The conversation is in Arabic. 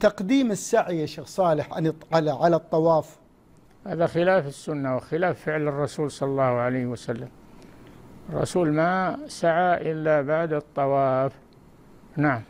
تقديم السعي يا شيخ صالح على على الطواف هذا خلاف السنة وخلاف فعل الرسول صلى الله عليه وسلم الرسول ما سعى إلا بعد الطواف نعم